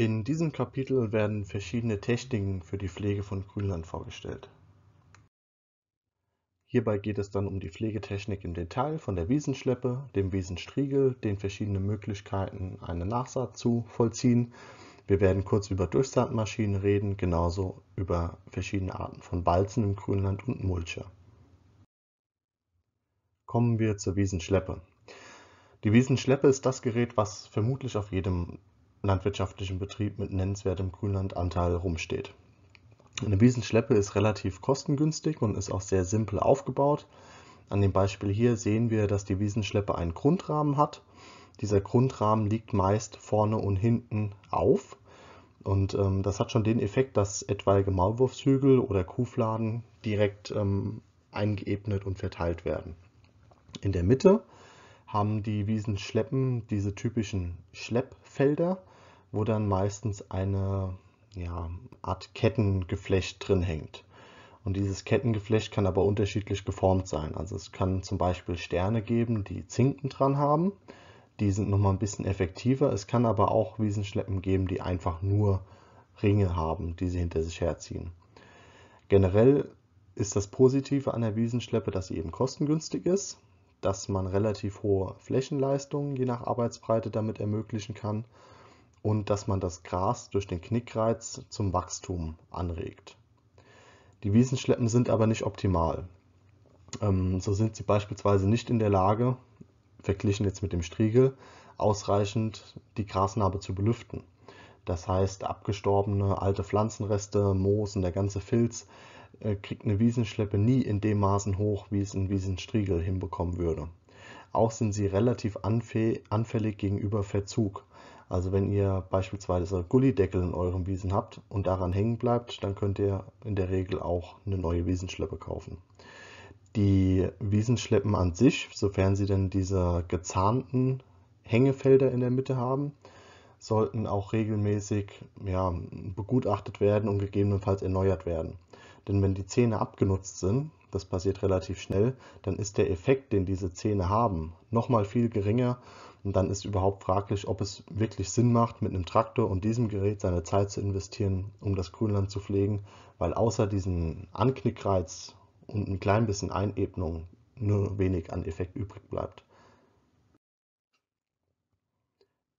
In diesem Kapitel werden verschiedene Techniken für die Pflege von Grünland vorgestellt. Hierbei geht es dann um die Pflegetechnik im Detail von der Wiesenschleppe, dem Wiesenstriegel, den verschiedenen Möglichkeiten, eine Nachsaat zu vollziehen. Wir werden kurz über Durchsaatmaschinen reden, genauso über verschiedene Arten von Balzen im Grünland und Mulche. Kommen wir zur Wiesenschleppe. Die Wiesenschleppe ist das Gerät, was vermutlich auf jedem landwirtschaftlichen Betrieb mit nennenswertem Grünlandanteil rumsteht. Eine Wiesenschleppe ist relativ kostengünstig und ist auch sehr simpel aufgebaut. An dem Beispiel hier sehen wir, dass die Wiesenschleppe einen Grundrahmen hat. Dieser Grundrahmen liegt meist vorne und hinten auf. Und ähm, das hat schon den Effekt, dass etwaige Maulwurfshügel oder Kuhfladen direkt ähm, eingeebnet und verteilt werden. In der Mitte haben die Wiesenschleppen diese typischen Schleppfelder, wo dann meistens eine ja, Art Kettengeflecht drin hängt. Und dieses Kettengeflecht kann aber unterschiedlich geformt sein. Also es kann zum Beispiel Sterne geben, die Zinken dran haben. Die sind nochmal ein bisschen effektiver. Es kann aber auch Wiesenschleppen geben, die einfach nur Ringe haben, die sie hinter sich herziehen. Generell ist das Positive an der Wiesenschleppe, dass sie eben kostengünstig ist, dass man relativ hohe Flächenleistungen je nach Arbeitsbreite damit ermöglichen kann und dass man das Gras durch den Knickreiz zum Wachstum anregt. Die Wiesenschleppen sind aber nicht optimal. Ähm, so sind sie beispielsweise nicht in der Lage, verglichen jetzt mit dem Striegel, ausreichend die Grasnarbe zu belüften. Das heißt, abgestorbene alte Pflanzenreste, Moos und der ganze Filz äh, kriegt eine Wiesenschleppe nie in dem Maßen hoch, wie es ein Wiesenstriegel hinbekommen würde. Auch sind sie relativ anfällig gegenüber Verzug. Also wenn ihr beispielsweise Gullideckel in euren Wiesen habt und daran hängen bleibt, dann könnt ihr in der Regel auch eine neue Wiesenschleppe kaufen. Die Wiesenschleppen an sich, sofern sie denn diese gezahnten Hängefelder in der Mitte haben, sollten auch regelmäßig ja, begutachtet werden und gegebenenfalls erneuert werden. Denn wenn die Zähne abgenutzt sind, das passiert relativ schnell, dann ist der Effekt, den diese Zähne haben, nochmal viel geringer und dann ist überhaupt fraglich, ob es wirklich Sinn macht, mit einem Traktor und diesem Gerät seine Zeit zu investieren, um das Grünland zu pflegen, weil außer diesem Anknickreiz und ein klein bisschen Einebnung nur wenig an Effekt übrig bleibt.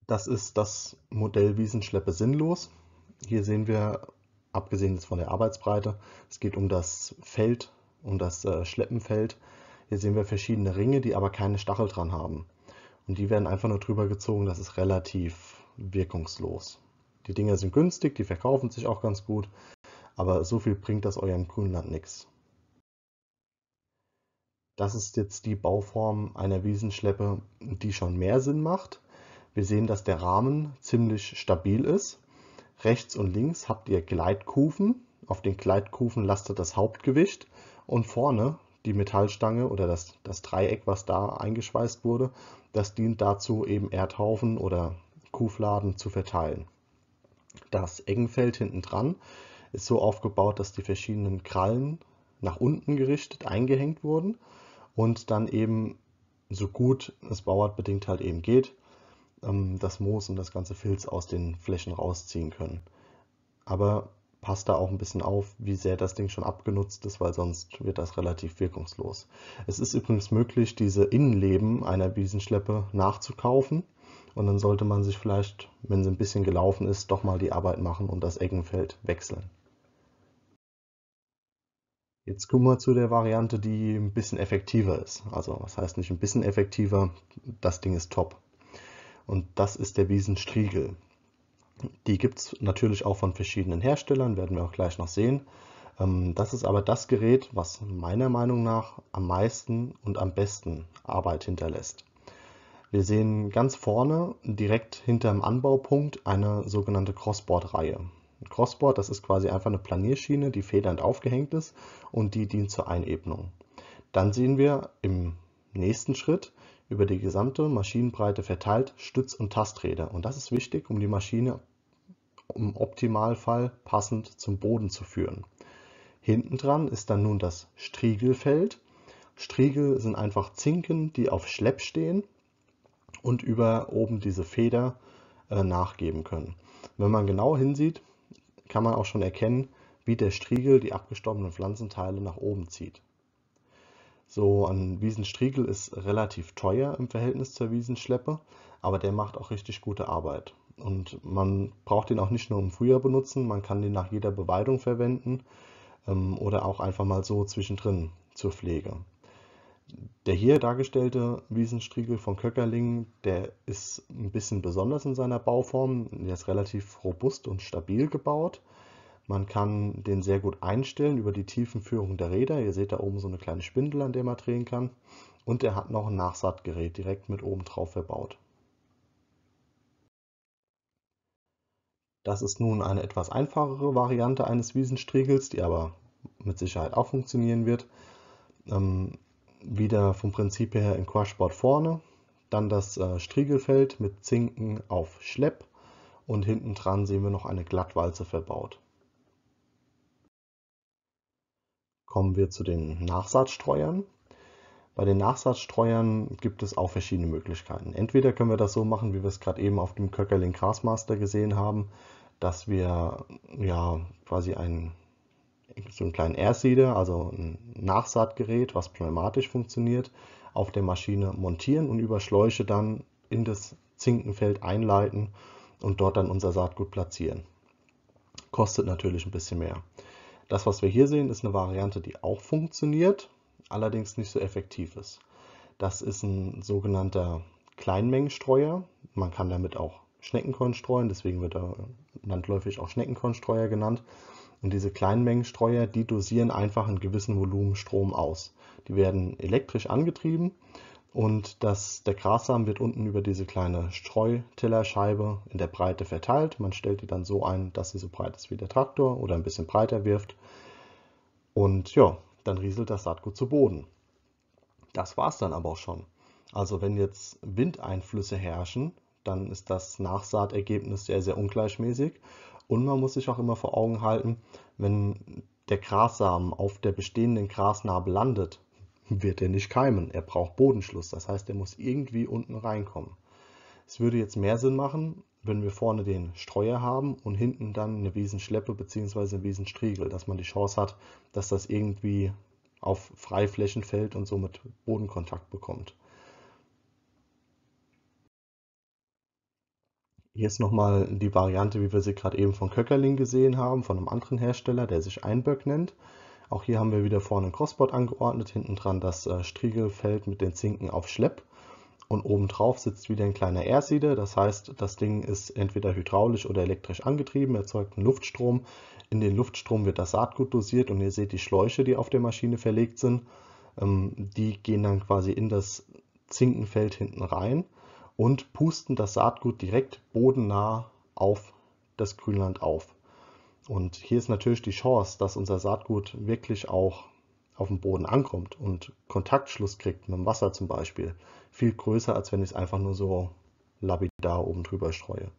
Das ist das Modell Wiesenschleppe sinnlos. Hier sehen wir, abgesehen jetzt von der Arbeitsbreite, es geht um das Feld, um das äh, Schleppenfeld. Hier sehen wir verschiedene Ringe, die aber keine Stachel dran haben. Und die werden einfach nur drüber gezogen, das ist relativ wirkungslos. Die Dinger sind günstig, die verkaufen sich auch ganz gut, aber so viel bringt das eurem Grünland nichts. Das ist jetzt die Bauform einer Wiesenschleppe, die schon mehr Sinn macht. Wir sehen, dass der Rahmen ziemlich stabil ist. Rechts und links habt ihr Gleitkufen. Auf den Gleitkufen lastet das Hauptgewicht und vorne die Metallstange oder das, das Dreieck, was da eingeschweißt wurde, das dient dazu, eben Erdhaufen oder Kuhfladen zu verteilen. Das Eggenfeld hinten dran ist so aufgebaut, dass die verschiedenen Krallen nach unten gerichtet eingehängt wurden und dann eben so gut es bauartbedingt halt eben geht, ähm, das Moos und das ganze Filz aus den Flächen rausziehen können. Aber passt da auch ein bisschen auf, wie sehr das Ding schon abgenutzt ist, weil sonst wird das relativ wirkungslos. Es ist übrigens möglich, diese Innenleben einer Wiesenschleppe nachzukaufen. Und dann sollte man sich vielleicht, wenn sie ein bisschen gelaufen ist, doch mal die Arbeit machen und das Eggenfeld wechseln. Jetzt kommen wir zu der Variante, die ein bisschen effektiver ist. Also was heißt nicht ein bisschen effektiver, das Ding ist top. Und das ist der Wiesenstriegel. Die gibt es natürlich auch von verschiedenen Herstellern, werden wir auch gleich noch sehen. Ähm, das ist aber das Gerät, was meiner Meinung nach am meisten und am besten Arbeit hinterlässt. Wir sehen ganz vorne direkt hinter dem Anbaupunkt eine sogenannte Crossboard-Reihe. Crossboard, das ist quasi einfach eine Planierschiene, die federnd aufgehängt ist und die dient zur Einebnung. Dann sehen wir im nächsten Schritt über die gesamte Maschinenbreite verteilt Stütz- und Tasträder. Und das ist wichtig, um die Maschine im Optimalfall passend zum Boden zu führen. Hinten dran ist dann nun das Striegelfeld. Striegel sind einfach Zinken, die auf Schlepp stehen und über oben diese Feder äh, nachgeben können. Wenn man genau hinsieht, kann man auch schon erkennen, wie der Striegel die abgestorbenen Pflanzenteile nach oben zieht. So ein Wiesenstriegel ist relativ teuer im Verhältnis zur Wiesenschleppe, aber der macht auch richtig gute Arbeit. Und man braucht den auch nicht nur im Frühjahr benutzen, man kann den nach jeder Beweidung verwenden ähm, oder auch einfach mal so zwischendrin zur Pflege. Der hier dargestellte Wiesenstriegel von Köckerling, der ist ein bisschen besonders in seiner Bauform. Der ist relativ robust und stabil gebaut. Man kann den sehr gut einstellen über die Tiefenführung der Räder. Ihr seht da oben so eine kleine Spindel, an der man drehen kann. Und er hat noch ein Nachsatgerät direkt mit oben drauf verbaut. Das ist nun eine etwas einfachere Variante eines Wiesenstriegels, die aber mit Sicherheit auch funktionieren wird. Ähm, wieder vom Prinzip her in Crushboard vorne, dann das äh, Striegelfeld mit Zinken auf Schlepp und hinten dran sehen wir noch eine Glattwalze verbaut. Kommen wir zu den Nachsatzstreuern. Bei den Nachsatzstreuern gibt es auch verschiedene Möglichkeiten. Entweder können wir das so machen, wie wir es gerade eben auf dem Köckerling Grasmaster gesehen haben, dass wir ja quasi einen, so einen kleinen Airseeder, also ein Nachsaatgerät, was pneumatisch funktioniert, auf der Maschine montieren und über Schläuche dann in das Zinkenfeld einleiten und dort dann unser Saatgut platzieren. Kostet natürlich ein bisschen mehr. Das, was wir hier sehen, ist eine Variante, die auch funktioniert allerdings nicht so effektiv ist. Das ist ein sogenannter Kleinmengenstreuer. Man kann damit auch Schneckenkorn streuen, deswegen wird er landläufig auch Schneckenkornstreuer genannt. Und diese Kleinmengenstreuer, die dosieren einfach einen gewissen Volumen Strom aus. Die werden elektrisch angetrieben und das, der Grassamen wird unten über diese kleine Streutillerscheibe in der Breite verteilt. Man stellt die dann so ein, dass sie so breit ist wie der Traktor oder ein bisschen breiter wirft. Und ja, dann rieselt das Saatgut zu Boden. Das war es dann aber auch schon. Also wenn jetzt Windeinflüsse herrschen, dann ist das Nachsaatergebnis sehr, sehr ungleichmäßig. Und man muss sich auch immer vor Augen halten, wenn der Grassamen auf der bestehenden Grasnarbe landet, wird er nicht keimen. Er braucht Bodenschluss. Das heißt, er muss irgendwie unten reinkommen. Es würde jetzt mehr Sinn machen, wenn wir vorne den Streuer haben und hinten dann eine Wiesenschleppe bzw. einen Wiesenstriegel, dass man die Chance hat, dass das irgendwie auf Freiflächen fällt und somit Bodenkontakt bekommt. Hier ist nochmal die Variante, wie wir sie gerade eben von Köckerling gesehen haben, von einem anderen Hersteller, der sich Einböck nennt. Auch hier haben wir wieder vorne ein Crossboard angeordnet, hinten dran das äh, Striegelfeld mit den Zinken auf Schlepp und obendrauf sitzt wieder ein kleiner Airseeder. Das heißt, das Ding ist entweder hydraulisch oder elektrisch angetrieben, erzeugt einen Luftstrom. In den Luftstrom wird das Saatgut dosiert und ihr seht die Schläuche, die auf der Maschine verlegt sind. Ähm, die gehen dann quasi in das Zinkenfeld hinten rein und pusten das Saatgut direkt bodennah auf das Grünland auf. Und hier ist natürlich die Chance, dass unser Saatgut wirklich auch auf dem Boden ankommt und Kontaktschluss kriegt mit dem Wasser zum Beispiel, viel größer, als wenn ich es einfach nur so lapidar oben drüber streue.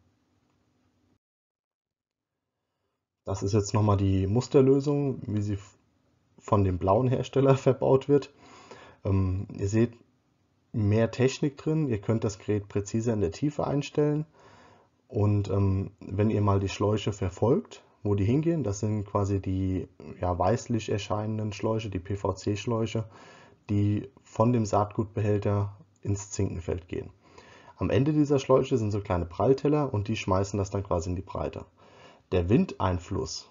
Das ist jetzt nochmal die Musterlösung, wie sie von dem blauen Hersteller verbaut wird. Ähm, ihr seht mehr Technik drin, ihr könnt das Gerät präziser in der Tiefe einstellen. Und ähm, wenn ihr mal die Schläuche verfolgt, wo die hingehen. Das sind quasi die ja, weißlich erscheinenden Schläuche, die PVC-Schläuche, die von dem Saatgutbehälter ins Zinkenfeld gehen. Am Ende dieser Schläuche sind so kleine Prallteller und die schmeißen das dann quasi in die Breite. Der Windeinfluss,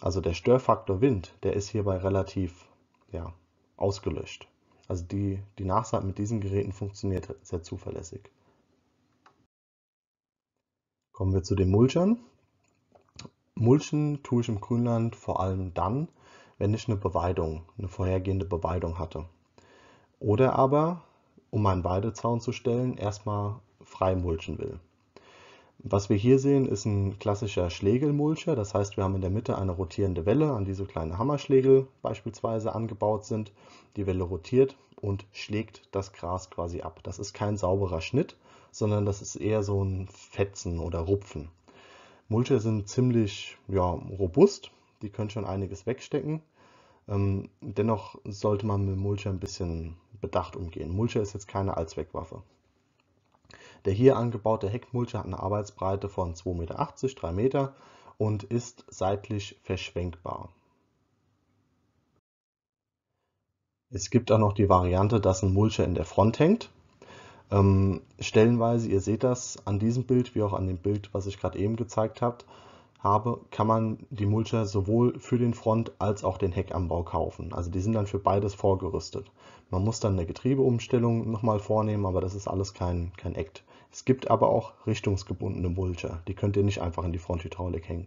also der Störfaktor Wind, der ist hierbei relativ ja, ausgelöscht. Also die, die Nachsaat mit diesen Geräten funktioniert sehr zuverlässig. Kommen wir zu den Mulchern. Mulchen tue ich im Grünland vor allem dann, wenn ich eine Beweidung, eine vorhergehende Beweidung hatte. Oder aber, um meinen Weidezaun zu stellen, erstmal frei mulchen will. Was wir hier sehen, ist ein klassischer Schlegelmulcher. Das heißt, wir haben in der Mitte eine rotierende Welle, an die so kleine Hammerschlägel beispielsweise angebaut sind. Die Welle rotiert und schlägt das Gras quasi ab. Das ist kein sauberer Schnitt, sondern das ist eher so ein Fetzen oder Rupfen. Mulcher sind ziemlich ja, robust, die können schon einiges wegstecken. Ähm, dennoch sollte man mit Mulcher ein bisschen bedacht umgehen. Mulcher ist jetzt keine Allzweckwaffe. Der hier angebaute Heckmulcher hat eine Arbeitsbreite von 2,80 Meter, 3 Meter und ist seitlich verschwenkbar. Es gibt auch noch die Variante, dass ein Mulcher in der Front hängt. Ähm, stellenweise, ihr seht das an diesem Bild wie auch an dem Bild, was ich gerade eben gezeigt habt, habe, kann man die Mulcher sowohl für den Front- als auch den Heckanbau kaufen. Also die sind dann für beides vorgerüstet. Man muss dann eine Getriebeumstellung nochmal vornehmen, aber das ist alles kein, kein Act. Es gibt aber auch richtungsgebundene Mulcher. Die könnt ihr nicht einfach in die Fronthydraulik hängen.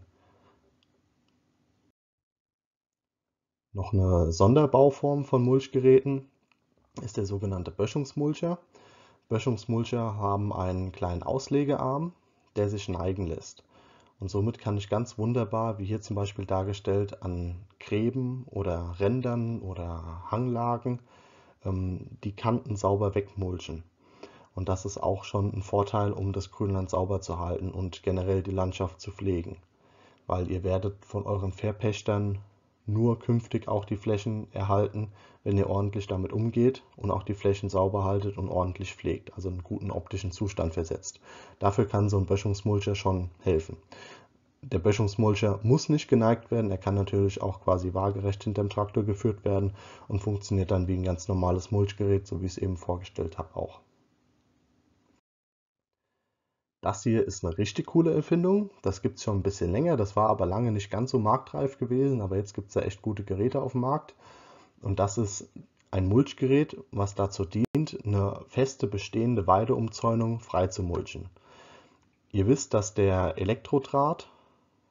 Noch eine Sonderbauform von Mulchgeräten ist der sogenannte Böschungsmulcher. Böschungsmulcher haben einen kleinen Auslegearm, der sich neigen lässt. Und somit kann ich ganz wunderbar, wie hier zum Beispiel dargestellt, an Gräben oder Rändern oder Hanglagen ähm, die Kanten sauber wegmulchen. Und das ist auch schon ein Vorteil, um das Grünland sauber zu halten und generell die Landschaft zu pflegen. Weil ihr werdet von euren Verpächtern nur künftig auch die Flächen erhalten, wenn ihr ordentlich damit umgeht und auch die Flächen sauber haltet und ordentlich pflegt, also einen guten optischen Zustand versetzt. Dafür kann so ein Böschungsmulcher schon helfen. Der Böschungsmulcher muss nicht geneigt werden, er kann natürlich auch quasi waagerecht hinterm Traktor geführt werden und funktioniert dann wie ein ganz normales Mulchgerät, so wie ich es eben vorgestellt habe auch. Das hier ist eine richtig coole Erfindung. Das gibt es schon ein bisschen länger. Das war aber lange nicht ganz so marktreif gewesen. Aber jetzt gibt es da echt gute Geräte auf dem Markt. Und das ist ein Mulchgerät, was dazu dient, eine feste bestehende Weideumzäunung frei zu mulchen. Ihr wisst, dass der Elektrodraht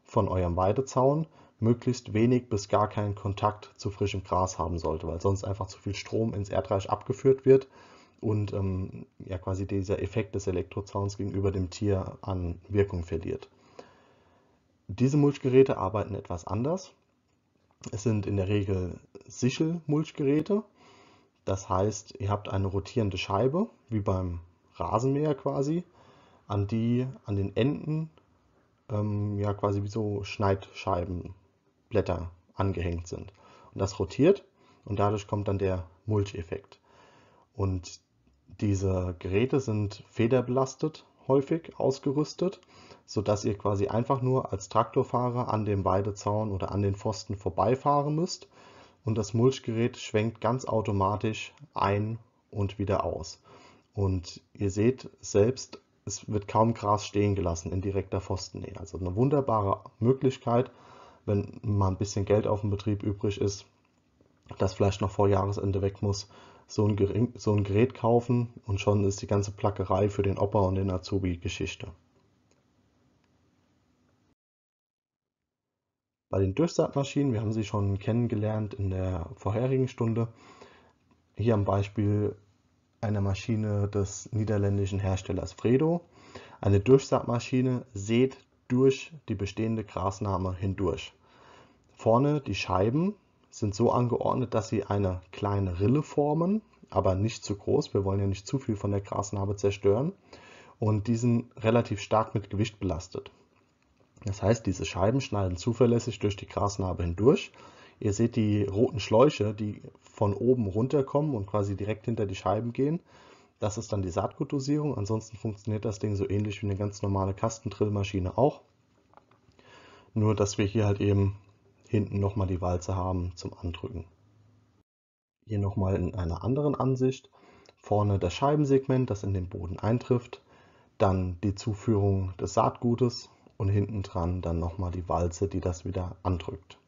von eurem Weidezaun möglichst wenig bis gar keinen Kontakt zu frischem Gras haben sollte, weil sonst einfach zu viel Strom ins Erdreich abgeführt wird und ähm, ja quasi dieser Effekt des Elektrozauns gegenüber dem Tier an Wirkung verliert. Diese Mulchgeräte arbeiten etwas anders. Es sind in der Regel Sichelmulchgeräte. Das heißt, ihr habt eine rotierende Scheibe, wie beim Rasenmäher quasi, an die an den Enden ähm, ja quasi wie so Schneidscheibenblätter angehängt sind. Und das rotiert und dadurch kommt dann der Mulch-Effekt. Und diese Geräte sind federbelastet häufig ausgerüstet, sodass ihr quasi einfach nur als Traktorfahrer an dem Weidezaun oder an den Pfosten vorbeifahren müsst und das Mulchgerät schwenkt ganz automatisch ein und wieder aus. Und ihr seht selbst, es wird kaum Gras stehen gelassen in direkter Pfostennähe. Also eine wunderbare Möglichkeit, wenn mal ein bisschen Geld auf dem Betrieb übrig ist, das vielleicht noch vor Jahresende weg muss, so ein, so ein Gerät kaufen und schon ist die ganze Plackerei für den Opa und den Azubi Geschichte. Bei den Durchsatmaschinen, wir haben sie schon kennengelernt in der vorherigen Stunde, hier am Beispiel einer Maschine des niederländischen Herstellers Fredo. Eine Durchsaatmaschine sät durch die bestehende Grasnahme hindurch. Vorne die Scheiben sind so angeordnet, dass sie eine kleine Rille formen, aber nicht zu groß. Wir wollen ja nicht zu viel von der Grasnarbe zerstören. Und die sind relativ stark mit Gewicht belastet. Das heißt, diese Scheiben schneiden zuverlässig durch die Grasnarbe hindurch. Ihr seht die roten Schläuche, die von oben runterkommen und quasi direkt hinter die Scheiben gehen. Das ist dann die Saatgutdosierung. Ansonsten funktioniert das Ding so ähnlich wie eine ganz normale Kastendrillmaschine auch. Nur, dass wir hier halt eben hinten nochmal die Walze haben zum Andrücken. Hier nochmal in einer anderen Ansicht. Vorne das Scheibensegment, das in den Boden eintrifft, dann die Zuführung des Saatgutes und hinten dran dann nochmal die Walze, die das wieder andrückt.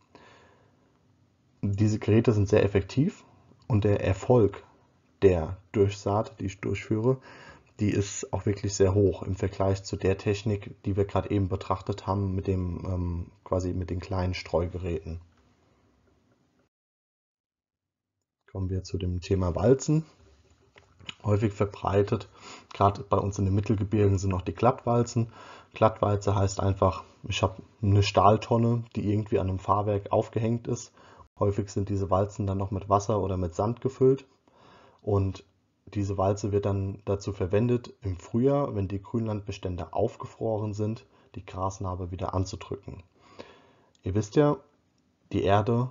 Diese Geräte sind sehr effektiv und der Erfolg der Durchsaat, die ich durchführe, die ist auch wirklich sehr hoch im Vergleich zu der Technik, die wir gerade eben betrachtet haben mit dem ähm, quasi mit den kleinen Streugeräten. Kommen wir zu dem Thema Walzen. Häufig verbreitet, gerade bei uns in den Mittelgebirgen sind noch die Glattwalzen. Glattwalze heißt einfach, ich habe eine Stahltonne, die irgendwie an einem Fahrwerk aufgehängt ist. Häufig sind diese Walzen dann noch mit Wasser oder mit Sand gefüllt. Und diese Walze wird dann dazu verwendet, im Frühjahr, wenn die Grünlandbestände aufgefroren sind, die Grasnarbe wieder anzudrücken. Ihr wisst ja, die Erde,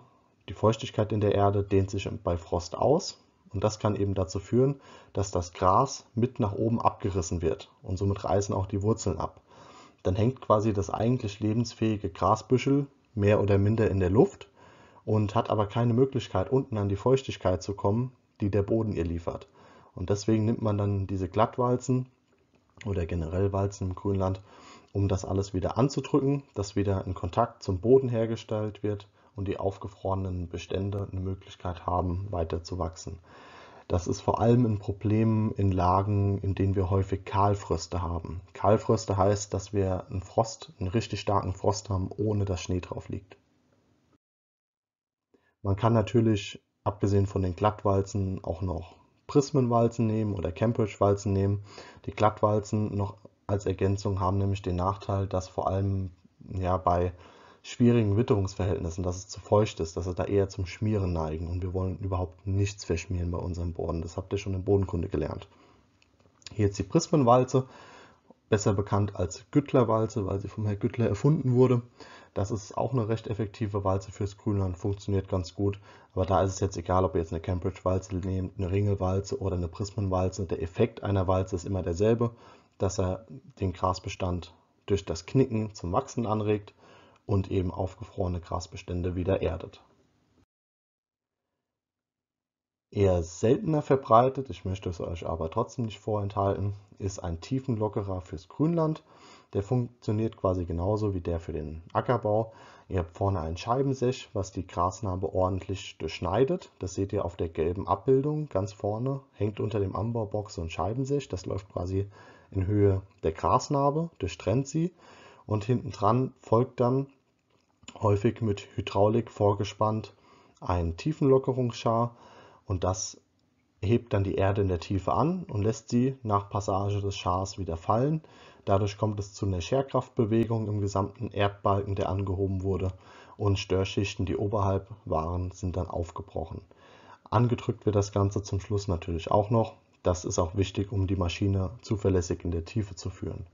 die Feuchtigkeit in der Erde dehnt sich bei Frost aus und das kann eben dazu führen, dass das Gras mit nach oben abgerissen wird und somit reißen auch die Wurzeln ab. Dann hängt quasi das eigentlich lebensfähige Grasbüschel mehr oder minder in der Luft und hat aber keine Möglichkeit, unten an die Feuchtigkeit zu kommen, die der Boden ihr liefert. Und deswegen nimmt man dann diese Glattwalzen oder generell Walzen im Grünland, um das alles wieder anzudrücken, dass wieder ein Kontakt zum Boden hergestellt wird und die aufgefrorenen Bestände eine Möglichkeit haben, weiter zu wachsen. Das ist vor allem ein Problem in Lagen, in denen wir häufig Kahlfröste haben. Kahlfröste heißt, dass wir einen Frost, einen richtig starken Frost haben, ohne dass Schnee drauf liegt. Man kann natürlich, abgesehen von den Glattwalzen, auch noch Prismenwalzen nehmen oder Cambridge-Walzen nehmen. Die Glattwalzen noch als Ergänzung haben nämlich den Nachteil, dass vor allem ja, bei schwierigen Witterungsverhältnissen, dass es zu feucht ist, dass sie da eher zum Schmieren neigen und wir wollen überhaupt nichts verschmieren bei unserem Boden. Das habt ihr schon im Bodenkunde gelernt. Hier jetzt die Prismenwalze besser bekannt als Güttler-Walze, weil sie vom Herrn Güttler erfunden wurde. Das ist auch eine recht effektive Walze fürs Grünland, funktioniert ganz gut. Aber da ist es jetzt egal, ob ihr jetzt eine Cambridge-Walze nehmt, eine Ringelwalze oder eine Prismenwalze. Der Effekt einer Walze ist immer derselbe, dass er den Grasbestand durch das Knicken zum Wachsen anregt und eben aufgefrorene Grasbestände wieder erdet. Eher seltener verbreitet, ich möchte es euch aber trotzdem nicht vorenthalten, ist ein Tiefenlockerer fürs Grünland. Der funktioniert quasi genauso wie der für den Ackerbau. Ihr habt vorne ein Scheibensech, was die Grasnarbe ordentlich durchschneidet. Das seht ihr auf der gelben Abbildung ganz vorne. Hängt unter dem Anbaubox so ein Scheibensech. Das läuft quasi in Höhe der Grasnarbe, durchtrennt sie. Und hinten dran folgt dann häufig mit Hydraulik vorgespannt ein Tiefenlockerungsschar und das hebt dann die Erde in der Tiefe an und lässt sie nach Passage des Schars wieder fallen. Dadurch kommt es zu einer Scherkraftbewegung im gesamten Erdbalken, der angehoben wurde und Störschichten, die oberhalb waren, sind dann aufgebrochen. Angedrückt wird das Ganze zum Schluss natürlich auch noch. Das ist auch wichtig, um die Maschine zuverlässig in der Tiefe zu führen.